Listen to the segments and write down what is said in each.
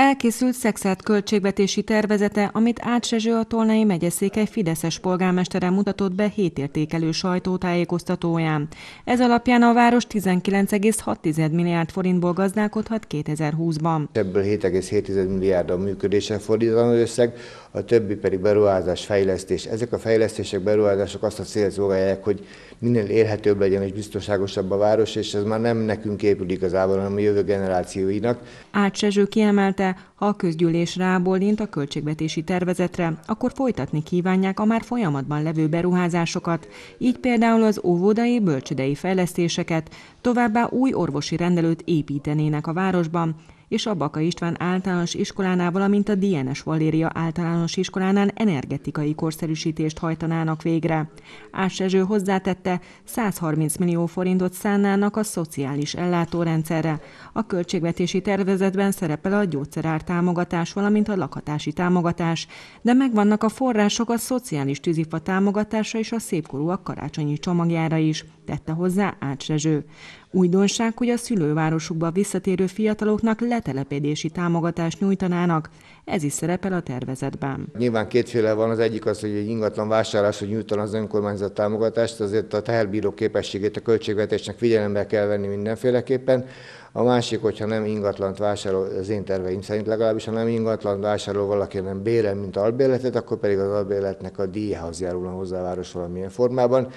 Elkészült szexelt költségvetési tervezete, amit átsezső a Tolnai megyeszékely Fideszes polgármestere mutatott be hétértékelő sajtótájékoztatóján. Ez alapján a város 19,6 milliárd forintból gazdálkodhat 2020-ban. Ebből 7,7 milliárd a működésre fordítanó összeg, a többi pedig beruházás, fejlesztés. Ezek a fejlesztések, beruházások azt a célt szolgálják, hogy minél érhetőbb legyen és biztonságosabb a város, és ez már nem nekünk épül igazából, hanem a jövő generációinak. Átsezső kiemelte, szerinte, ha a közgyűlés rábólint a költségvetési tervezetre, akkor folytatni kívánják a már folyamatban levő beruházásokat, így például az óvodai, bölcsödei fejlesztéseket, továbbá új orvosi rendelőt építenének a városban, és a Baka István általános iskolánál, valamint a DNS Valéria általános iskolánál energetikai korszerűsítést hajtanának végre. Ássezső hozzátette, 130 millió forintot szánnának a szociális ellátórendszerre. A költségvetési tervezetben szerepel a gyógyszerár támogatás, valamint a lakhatási támogatás, de megvannak a források a szociális tűzifa támogatása és a szépkorúak karácsonyi csomagjára is, tette hozzá Ács Rezső. Újdonság, hogy a szülővárosukba visszatérő fiataloknak letelepedési támogatást nyújtanának. Ez is szerepel a tervezetben. Nyilván kétféle van, az egyik az, hogy egy ingatlan vásárlás, hogy nyújtan az önkormányzat támogatást, azért a teherbíró képességét a költségvetésnek figyelembe kell venni mindenféleképpen. A másik, hogyha nem ingatlant vásárol, az én terveim szerint legalábbis, ha nem ingatlant vásárol valaki, nem bérel, mint albérletet, akkor pedig az albérletnek a díjhoz járulna hozzá a város valamilyen formában.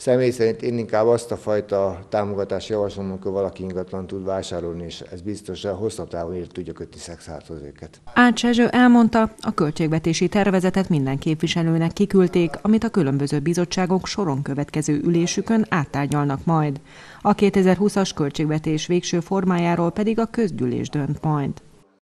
Személy szerint én inkább azt a fajta támogatást javaslom, amikor valaki ingatlan tud vásárolni, és ez biztos, hogy hosszabb távon ért tudja kötni szexháthoz őket. Átsezső elmondta, a költségvetési tervezetet minden képviselőnek kiküldték, amit a különböző bizottságok soron következő ülésükön áttárgyalnak majd. A 2020-as költségvetés végső formájáról pedig a közgyűlés dönt majd.